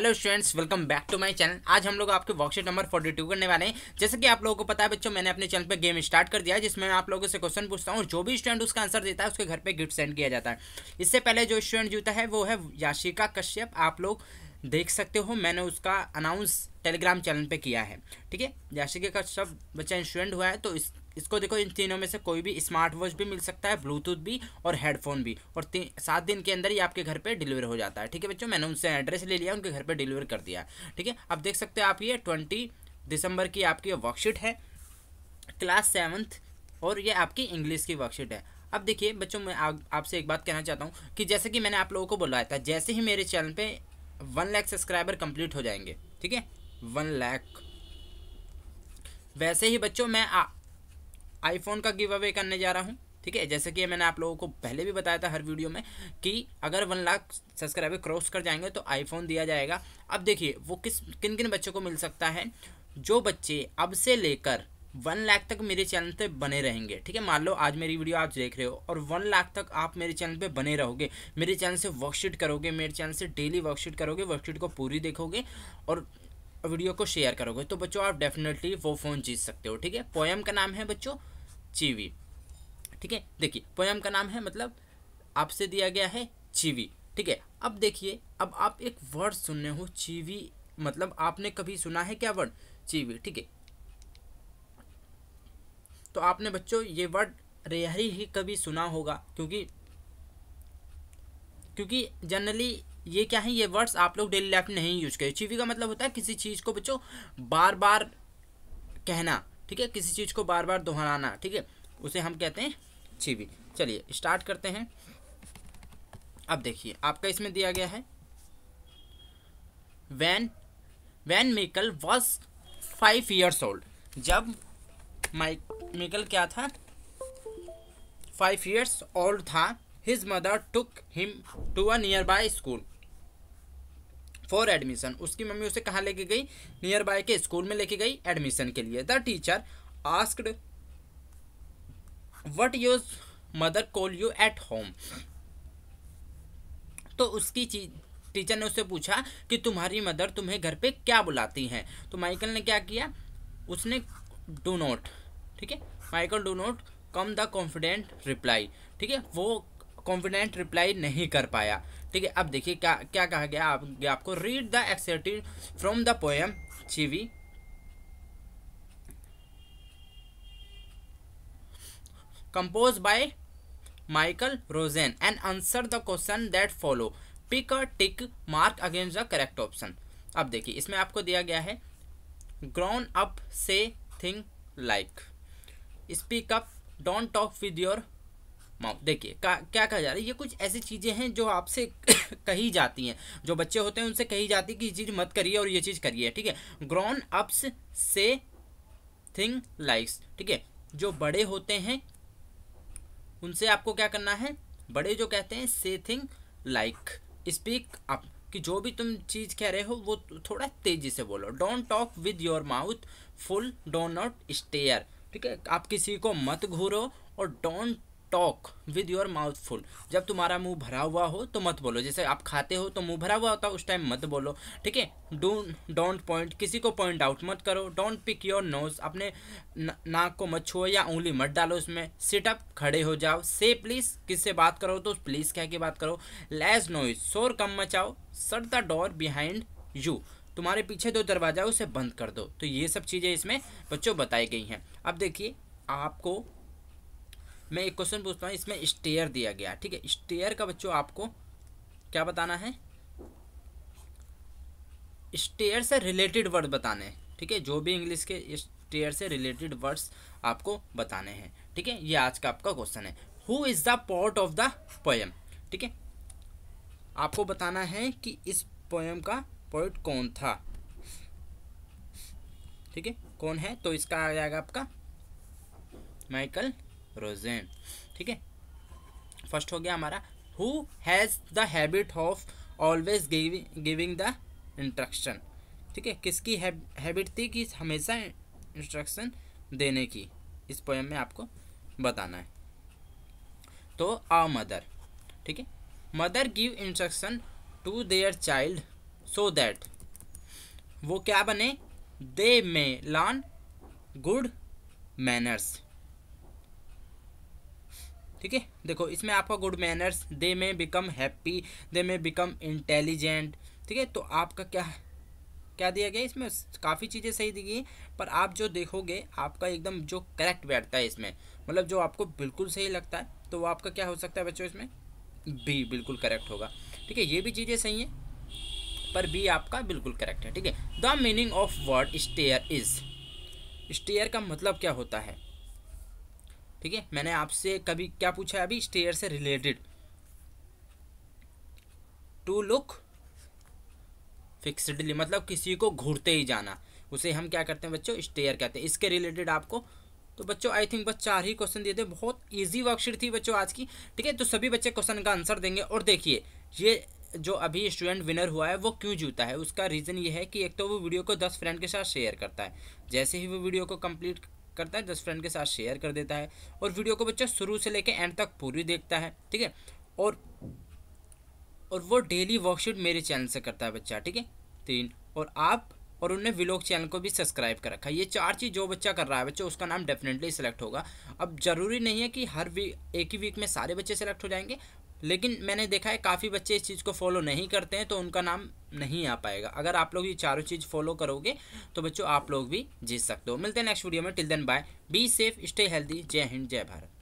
hello students welcome back to my channel आज हम लोग आपके वर्कशीट नंबर 42 करने वाले हैं जैसे कि आप लोगों को पता है बच्चों मैंने अपने चैनल पे गेम स्टार्ट कर दिया है जिसमें मैं आप लोगों से क्वेश्चन पूछता हूँ जो भी स्टूडेंट उसका आंसर देता है उसके घर पे गिफ्ट सेंड किया जाता है इससे पहले जो स्टूडेंट जीता है वो है याशिका कश्यप आप लोग देख सकते हो मैंने उसका अनाउंस टेलीग्राम चैनल पर किया है ठीक है याशिका कश्यप बच्चा स्टूडेंट हुआ है तो इस इसको देखो इन तीनों में से कोई भी स्मार्ट वॉच भी मिल सकता है ब्लूटूथ भी और हेडफोन भी और तीन सात दिन के अंदर ही आपके घर पे डिलीवर हो जाता है ठीक है बच्चों मैंने उनसे एड्रेस ले लिया उनके घर पे डिलीवर कर दिया ठीक है अब देख सकते हैं आप ये ट्वेंटी दिसंबर की आपकी वर्कशीट है क्लास सेवन्थ और ये आपकी इंग्लिश की वर्कशीट है अब देखिए बच्चों मैं आपसे एक बात कहना चाहता हूँ कि जैसे कि मैंने आप लोगों को बुलाया था जैसे ही मेरे चैनल पर वन लैख सब्सक्राइबर कंप्लीट हो जाएंगे ठीक है वन लैख वैसे ही बच्चों मैं आईफोन का गिव अवे करने जा रहा हूँ ठीक है जैसे कि मैंने आप लोगों को पहले भी बताया था हर वीडियो में कि अगर वन लाख सब्सक्राइबर क्रॉस कर जाएंगे तो आईफोन दिया जाएगा अब देखिए वो किस किन किन बच्चों को मिल सकता है जो बच्चे अब से लेकर वन लाख तक मेरे चैनल पे बने रहेंगे ठीक है मान लो आज मेरी वीडियो आप देख रहे हो और वन लाख तक आप मेरे चैनल पे बने रहोगे मेरे चैनल से वर्कशीट करोगे मेरे चैनल से डेली वर्कशीट करोगे वर्कशीट को पूरी देखोगे और वीडियो को शेयर करोगे तो बच्चों आप डेफिनेटली वो फ़ोन जीत सकते हो ठीक है पोएम का नाम है बच्चों चीवी ठीक है देखिए पोयम का नाम है मतलब आपसे दिया गया है चीवी ठीक है अब देखिए अब आप एक वर्ड सुनने हो चीवी मतलब आपने कभी सुना है क्या वर्ड चीवी ठीक है तो आपने बच्चों ये वर्ड रेहरी ही कभी सुना होगा क्योंकि क्योंकि जनरली ये क्या है ये वर्ड्स आप लोग डेली लाइफ में नहीं यूज करें चीवी का मतलब होता है किसी चीज़ को बच्चों बार बार कहना ठीक है किसी चीज़ को बार बार दोहराना ठीक है उसे हम कहते हैं छीवी चलिए स्टार्ट करते हैं अब देखिए आपका इसमें दिया गया है when when Michael was five years old जब माइक मेकल क्या था फाइव ईयर्स ओल्ड था his mother took him to a nearby school for admission उसकी मम्मी उसे कहाँ लेके गई नियर बाय के स्कूल में लेके गई एडमिशन के लिए the teacher asked what your mother call you at home तो उसकी चीज टीचर ने उससे पूछा कि तुम्हारी मदर तुम्हें घर पे क्या बुलाती हैं तो माइकल ने क्या किया उसने डू नोट ठीक है Michael do not come the confident reply ठीक है वो कॉन्फिडेंट रिप्लाई नहीं कर पाया ठीक है अब देखिए क्या क्या कहा गया आप, आपको read the extract from the poem Chivvy compose by Michael Rosen and answer the question that follow pick a tick mark against the correct option अब देखिए इसमें आपको दिया गया है grown up say thing like speak up don't talk with your mouth देखिए क्या कहा जा रहा है ये कुछ ऐसी चीज़ें हैं जो आपसे कही जाती हैं जो बच्चे होते हैं उनसे कही जाती है कि ये चीज़ मत करिए और ये चीज़ करिए ठीक है grown ups say thing likes ठीक है जो बड़े होते हैं उनसे आपको क्या करना है बड़े जो कहते हैं से थिंग लाइक स्पीक अप कि जो भी तुम चीज़ कह रहे हो वो थोड़ा तेज़ी से बोलो don't talk with your mouth full don't not stare ठीक है आप किसी को मत घूरो और don't talk with your mouth full जब तुम्हारा मुंह भरा हुआ हो तो मत बोलो जैसे आप खाते हो तो मुंह भरा हुआ होता है उस टाइम मत बोलो ठीक है डोंट डोंट पॉइंट किसी को पॉइंट आउट मत करो डोंट पिक योर नोज अपने नाक को मत छुओ या उंगली मत डालो उसमें सिट अप खड़े हो जाओ से प्लीज़ किससे बात करो तो प्लीज़ कह के बात करो लेस नोइज शोर कम मचाओ सट द डोर बिहाइंड यू तुम्हारे पीछे दो दरवाजा उसे बंद कर दो तो ये सब चीज़ें इसमें बच्चों बताई गई हैं अब देखिए आपको मैं एक क्वेश्चन पूछता हूँ इसमें स्टेयर दिया गया ठीक है स्टेयर का बच्चों आपको क्या बताना है स्टेयर से रिलेटेड वर्ड बताने हैं ठीक है जो भी इंग्लिश के स्टेयर से रिलेटेड वर्ड्स आपको बताने हैं ठीक है ये आज का आपका क्वेश्चन है who is the poet of the poem ठीक है आपको बताना है कि इस पोएम का पोइट कौन था ठीक है कौन है तो इसका आ जाएगा आपका माइकल रोजेन ठीक है फर्स्ट हो गया हमारा who has the habit of always giving the instruction ठीक है किसकी हैबिट थी कि हमेशा इंस्ट्रक्शन देने की इस पोएम में आपको बताना है तो आ मदर ठीक है mother give instruction to their child so that वो क्या बने they may learn good manners ठीक है देखो इसमें आपका good manners they may become happy they may become intelligent ठीक है तो आपका क्या क्या दिया गया इसमें काफ़ी चीज़ें सही दी गई पर आप जो देखोगे आपका एकदम जो करेक्ट बैठता है इसमें मतलब जो आपको बिल्कुल सही लगता है तो वो आपका क्या हो सकता है बच्चों इसमें बी बिल्कुल करेक्ट होगा ठीक है ये भी चीज़ें सही हैं पर बी आपका बिल्कुल करेक्ट है ठीक है the meaning of word stare is stare का मतलब क्या होता है ठीक है मैंने आपसे कभी क्या पूछा है अभी स्टेयर से रिलेटेड टू लुक फिक्सडली मतलब किसी को घूरते ही जाना उसे हम क्या करते हैं बच्चों स्टेयर कहते हैं इसके रिलेटेड आपको तो बच्चों आई थिंक बस चार ही क्वेश्चन दिए थे बहुत इजी वर्कशीट थी बच्चों आज की ठीक है तो सभी बच्चे क्वेश्चन का आंसर देंगे और देखिए ये जो अभी स्टूडेंट विनर हुआ है वो क्यों जूता है उसका रीज़न ये है कि एक तो वो वीडियो को दस फ्रेंड के साथ शेयर करता है जैसे ही वो वीडियो को कंप्लीट करता है दस फ्रेंड के साथ शेयर कर देता है और वीडियो को बच्चा शुरू से लेकर एंड तक पूरी देखता है ठीक है और और वो डेली वर्कशीट मेरे चैनल से करता है बच्चा ठीक है तीन और आप और उनने विलोक चैनल को भी सब्सक्राइब कर रखा है ये चार चीज़ जो बच्चा कर रहा है बच्चा उसका नाम डेफिनेटली सेलेक्ट होगा अब ज़रूरी नहीं है कि हर वी एक ही वीक में सारे बच्चे सेलेक्ट हो जाएंगे लेकिन मैंने देखा है काफ़ी बच्चे इस चीज़ को फॉलो नहीं करते हैं तो उनका नाम नहीं आ पाएगा अगर आप लोग ये चारों चीज़ फॉलो करोगे तो बच्चों आप लोग भी जीत सकते हो मिलते हैं नेक्स्ट वीडियो में till then bye be safe stay healthy जय हिंद जय भारत